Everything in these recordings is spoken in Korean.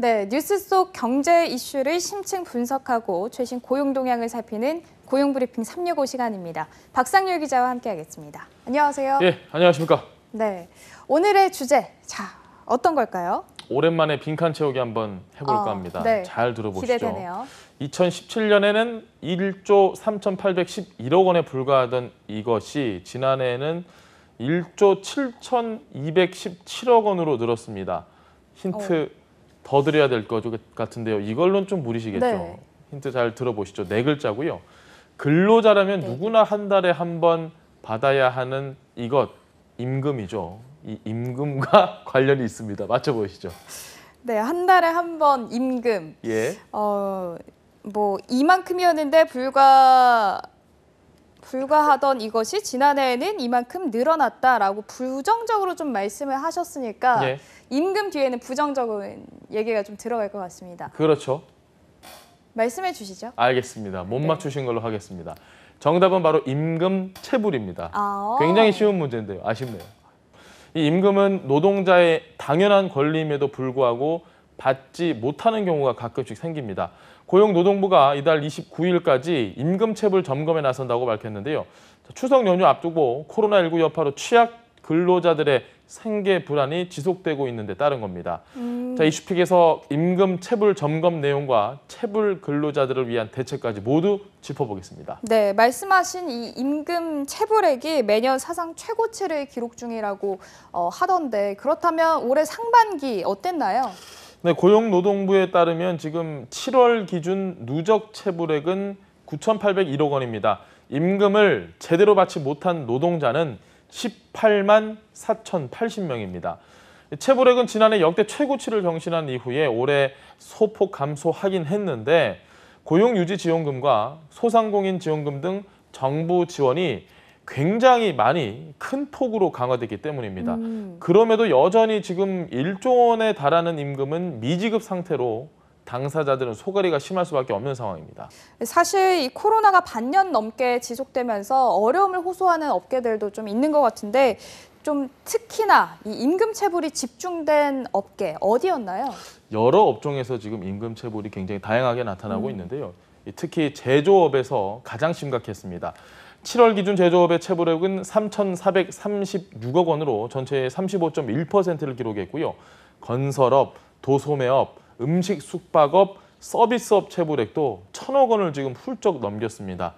네, 뉴스 속 경제 이슈를 심층 분석하고 최신 고용 동향을 살피는 고용 브리핑 365 시간입니다. 박상률 기자와 함께하겠습니다. 안녕하세요. 예, 안녕하십니까? 네, 오늘의 주제 자 어떤 걸까요? 오랜만에 빈칸 채우기 한번 해볼까 어, 합니다. 네. 잘 들어보시죠. 기대되네요. 2017년에는 1조 3,811억 원에 불과하던 이것이 지난해에는 1조 7,217억 원으로 늘었습니다. 힌트 어. 더 드려야 될 것 같은데요. 이걸로는 좀 무리시겠죠. 네. 힌트 잘 들어보시죠. 네 글자고요. 근로자라면 네. 누구나 한 달에 한 번 받아야 하는 이것 임금이죠. 이 임금과 관련이 있습니다. 맞춰보시죠. 네, 한 달에 한 번 임금. 예. 어, 뭐 이만큼이었는데 불과 불과하던 이것이 지난해에는 이만큼 늘어났다라고 부정적으로 좀 말씀을 하셨으니까 예. 임금 뒤에는 부정적인 얘기가 좀 들어갈 것 같습니다. 그렇죠. 말씀해 주시죠. 알겠습니다. 못 네. 맞추신 걸로 하겠습니다. 정답은 바로 임금 체불입니다. 아 굉장히 쉬운 문제인데요. 아쉽네요. 이 임금은 노동자의 당연한 권리임에도 불구하고 받지 못하는 경우가 가끔씩 생깁니다. 고용노동부가 이달 29일까지 임금체불 점검에 나선다고 밝혔는데요. 추석 연휴 앞두고 코로나19 여파로 취약 근로자들의 생계 불안이 지속되고 있는 데 따른 겁니다. 음. 자, 이슈픽에서 임금 체불 점검 내용과 체불 근로자들을 위한 대책까지 모두 짚어보겠습니다. 네, 말씀하신 이 임금 체불액이 매년 사상 최고치를 기록 중이라고 어, 하던데 그렇다면 올해 상반기 어땠나요? 네, 고용노동부에 따르면 지금 7월 기준 누적 체불액은 9,801억 원입니다. 임금을 제대로 받지 못한 노동자는 18만 4,080명입니다. 체불액은 지난해 역대 최고치를 경신한 이후에 올해 소폭 감소하긴 했는데 고용유지지원금과 소상공인지원금 등 정부 지원이 굉장히 많이 큰 폭으로 강화됐기 때문입니다. 음. 그럼에도 여전히 지금 1조 원에 달하는 임금은 미지급 상태로 당사자들은 소가리가 심할 수밖에 없는 상황입니다. 사실 이 코로나가 반년 넘게 지속되면서 어려움을 호소하는 업계들도 좀 있는 것 같은데 좀 특히나 이 임금 체불이 집중된 업계 어디였나요? 여러 업종에서 지금 임금 체불이 굉장히 다양하게 나타나고 음. 있는데요. 특히 제조업에서 가장 심각했습니다. 7월 기준 제조업의 채무액은 3,436억 원으로 전체의 35.1%를 기록했고요. 건설업, 도소매업, 음식 숙박업, 서비스업 채무액도 1,000억 원을 지금 훌쩍 넘겼습니다.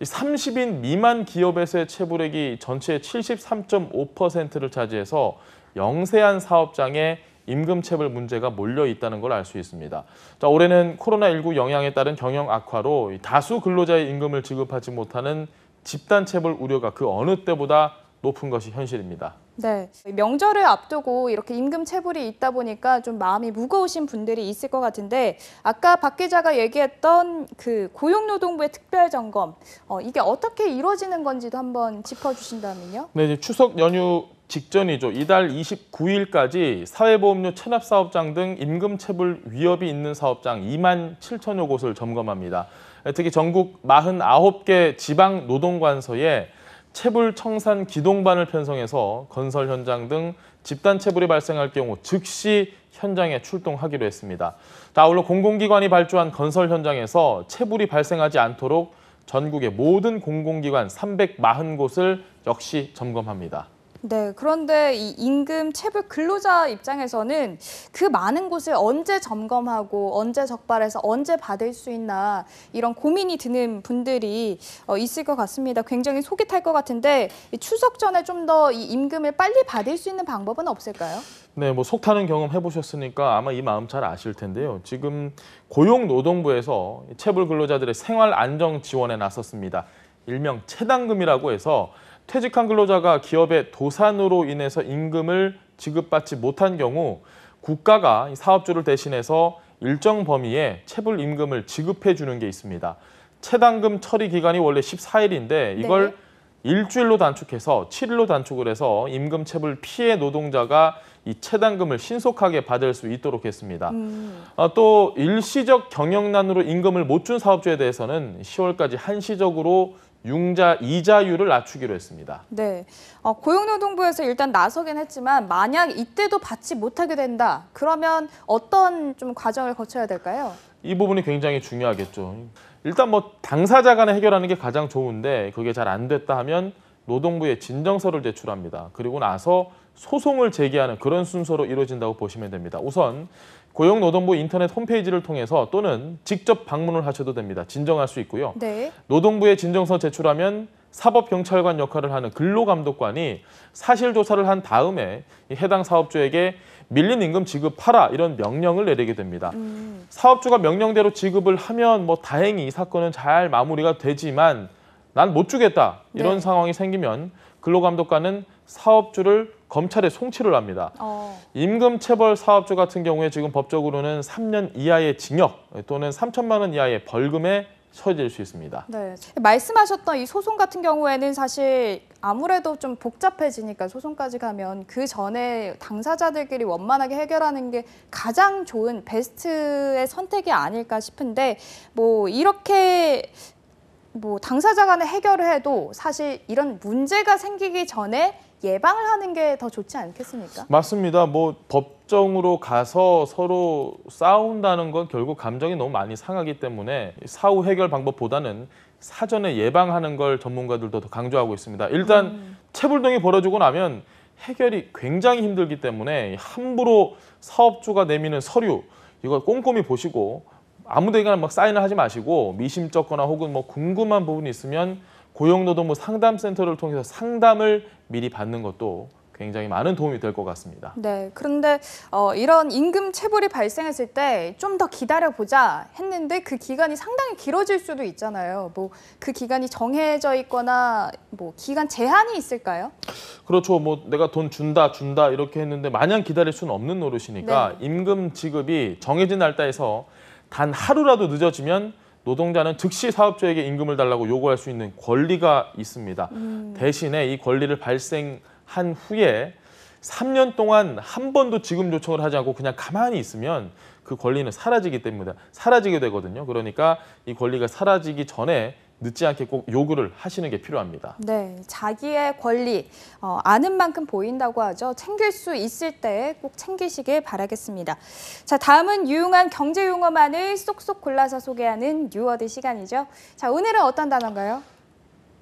30인 미만 기업에서의 채무액이 전체의 73.5%를 차지해서 영세한 사업장에 임금 체불 문제가 몰려 있다는 걸 알 수 있습니다. 자, 올해는 코로나19 영향에 따른 경영 악화로 다수 근로자의 임금을 지급하지 못하는 집단 체벌 우려가 그 어느 때보다 높은 것이 현실입니다. 네. 명절을 앞두고 이렇게 임금 체불이 있다 보니까 좀 마음이 무거우신 분들이 있을 것 같은데 아까 박 기자가 얘기했던 그 고용노동부의 특별 점검 어, 이게 어떻게 이루어지는 건지도 한번 짚어주신다면요. 네, 이제 추석 연휴 직전이죠. 이달 29일까지 사회보험료 체납 사업장 등 임금 체불 위협이 있는 사업장 2만 7천여 곳을 점검합니다. 특히 전국 49개 지방 노동관서에 체불 청산 기동반을 편성해서 건설 현장 등 집단 체불이 발생할 경우 즉시 현장에 출동하기로 했습니다. 아울러 공공기관이 발주한 건설 현장에서 채불이 발생하지 않도록 전국의 모든 공공기관 340곳을 역시 점검합니다. 네, 그런데 이 임금 체불 근로자 입장에서는 그 많은 곳을 언제 점검하고 언제 적발해서 언제 받을 수 있나 이런 고민이 드는 분들이 어, 있을 것 같습니다. 굉장히 속이 탈 것 같은데 추석 전에 좀더이 임금을 빨리 받을 수 있는 방법은 없을까요? 네, 뭐 속 타는 경험 해보셨으니까 아마 이 마음 잘 아실 텐데요. 지금 고용노동부에서 체불 근로자들의 생활 안정 지원에 나섰습니다. 일명 체당금이라고 해서 퇴직한 근로자가 기업의 도산으로 인해서 임금을 지급받지 못한 경우 국가가 사업주를 대신해서 일정 범위에 체불 임금을 지급해 주는 게 있습니다. 체당금 처리 기간이 원래 14일인데 이걸 네. 일주일로 단축해서 7일로 단축을 해서 임금 체불 피해 노동자가 이 체당금을 신속하게 받을 수 있도록 했습니다. 음. 아, 또 일시적 경영난으로 임금을 못 준 사업주에 대해서는 10월까지 한시적으로 융자 이자율을 낮추기로 했습니다. 네, 어, 고용노동부에서 일단 나서긴 했지만 만약 이때도 받지 못하게 된다 그러면 어떤 좀 과정을 거쳐야 될까요? 이 부분이 굉장히 중요하겠죠. 일단 뭐 당사자 간에 해결하는 게 가장 좋은데 그게 잘 안 됐다 하면 노동부에 진정서를 제출합니다. 그리고 나서 소송을 제기하는 그런 순서로 이루어진다고 보시면 됩니다. 우선 고용노동부 인터넷 홈페이지를 통해서 또는 직접 방문을 하셔도 됩니다. 진정할 수 있고요. 네. 노동부에 진정서 제출하면 사법경찰관 역할을 하는 근로감독관이 사실조사를 한 다음에 해당 사업주에게 밀린 임금 지급하라 이런 명령을 내리게 됩니다. 음. 사업주가 명령대로 지급을 하면 뭐 다행히 이 사건은 잘 마무리가 되지만 난 못 주겠다 이런 네. 상황이 생기면 근로감독관은 사업주를 검찰에 송치를 합니다. 어. 임금체벌 사업주 같은 경우에 지금 법적으로는 3년 이하의 징역 또는 3천만 원 이하의 벌금에 처해질 수 있습니다. 네, 말씀하셨던 이 소송 같은 경우에는 사실 아무래도 좀 복잡해지니까 소송까지 가면 그 전에 당사자들끼리 원만하게 해결하는 게 가장 좋은 베스트의 선택이 아닐까 싶은데 뭐 이렇게 뭐 당사자 간에 해결을 해도 사실 이런 문제가 생기기 전에 예방을 하는 게 더 좋지 않겠습니까? 맞습니다. 뭐 법정으로 가서 서로 싸운다는 건 결국 감정이 너무 많이 상하기 때문에 사후 해결 방법보다는 사전에 예방하는 걸 전문가들도 더 강조하고 있습니다. 일단 음. 체불동이 벌어지고 나면 해결이 굉장히 힘들기 때문에 함부로 사업주가 내미는 서류 이걸 꼼꼼히 보시고 아무데나 막 사인을 하지 마시고 미심쩍거나 혹은 뭐 궁금한 부분이 있으면 고용노동부 상담센터를 통해서 상담을 미리 받는 것도 굉장히 많은 도움이 될 것 같습니다. 네, 그런데 어, 이런 임금 체불이 발생했을 때 좀 더 기다려보자 했는데 그 기간이 상당히 길어질 수도 있잖아요. 뭐 그 기간이 정해져 있거나 뭐 기간 제한이 있을까요? 그렇죠. 뭐 내가 돈 준다 준다 이렇게 했는데 마냥 기다릴 수는 없는 노릇이니까 네. 임금 지급이 정해진 날짜에서 단 하루라도 늦어지면 노동자는 즉시 사업주에게 임금을 달라고 요구할 수 있는 권리가 있습니다. 음. 대신에 이 권리를 발생한 후에 3년 동안 한 번도 지급 요청을 하지 않고 그냥 가만히 있으면 그 권리는 사라지기 때문다 사라지게 되거든요. 그러니까 이 권리가 사라지기 전에 늦지 않게 꼭 요구를 하시는 게 필요합니다. 네, 자기의 권리 어, 아는 만큼 보인다고 하죠. 챙길 수 있을 때 꼭 챙기시길 바라겠습니다. 자, 다음은 유용한 경제 용어만을 쏙쏙 골라서 소개하는 뉴워드 시간이죠. 자, 오늘은 어떤 단어인가요?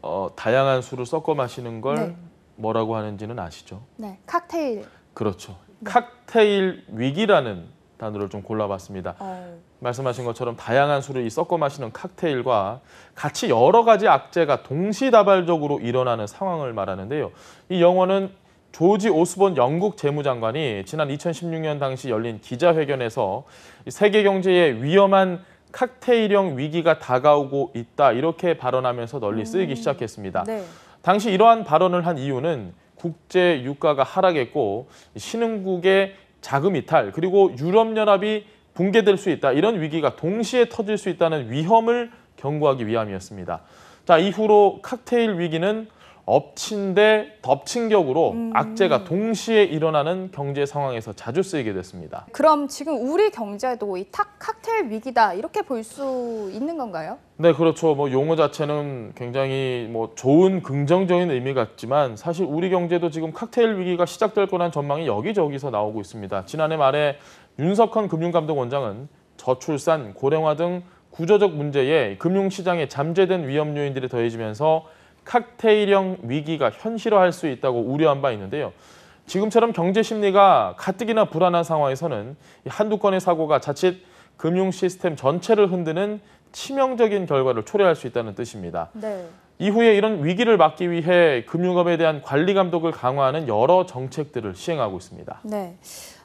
어, 다양한 술을 섞어 마시는 걸 네. 뭐라고 하는지는 아시죠? 네, 칵테일. 그렇죠. 네. 칵테일 위기라는 단어를 좀 골라봤습니다. 어... 말씀하신 것처럼 다양한 술을 섞어 마시는 칵테일과 같이 여러 가지 악재가 동시다발적으로 일어나는 상황을 말하는데요. 이 영어는 조지 오스본 영국 재무장관이 지난 2016년 당시 열린 기자회견에서 세계 경제에 위험한 칵테일형 위기가 다가오고 있다 이렇게 발언하면서 널리 쓰이기 음. 시작했습니다. 네. 당시 이러한 발언을 한 이유는 국제 유가가 하락했고 신흥국의 자금 이탈 그리고 유럽연합이 붕괴될 수 있다 이런 위기가 동시에 터질 수 있다는 위험을 경고하기 위함이었습니다. 자 이후로 칵테일 위기는 엎친 데 덮친 격으로 음. 악재가 동시에 일어나는 경제 상황에서 자주 쓰이게 됐습니다. 그럼 지금 우리 경제도 이 탁, 칵테일 위기다 이렇게 볼 수 있는 건가요? 네, 그렇죠. 뭐 용어 자체는 굉장히 뭐 좋은 긍정적인 의미 같지만 사실 우리 경제도 지금 칵테일 위기가 시작될 거란 전망이 여기저기서 나오고 있습니다. 지난해 말에 윤석헌 금융감독원장은 저출산, 고령화 등 구조적 문제에 금융시장에 잠재된 위험 요인들이 더해지면서 칵테일형 위기가 현실화할 수 있다고 우려한 바 있는데요. 지금처럼 경제 심리가 가뜩이나 불안한 상황에서는 한두 건의 사고가 자칫 금융 시스템 전체를 흔드는 치명적인 결과를 초래할 수 있다는 뜻입니다. 네. 이후에 이런 위기를 막기 위해 금융업에 대한 관리 감독을 강화하는 여러 정책들을 시행하고 있습니다. 네.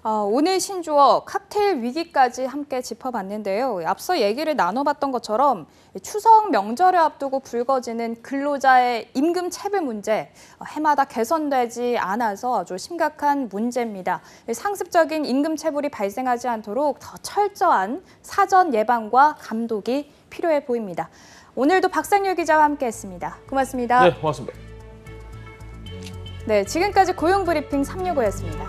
어, 오늘 신조어 칵테일 위기까지 함께 짚어봤는데요. 앞서 얘기를 나눠봤던 것처럼 추석 명절을 앞두고 불거지는 근로자의 임금 체불 문제 해마다 개선되지 않아서 아주 심각한 문제입니다. 상습적인 임금 체불이 발생하지 않도록 더 철저한 사전 예방과 감독이 필요해 보입니다. 오늘도 박상률 기자와 함께했습니다. 고맙습니다. 네, 고맙습니다. 네, 지금까지 고용브리핑 365였습니다.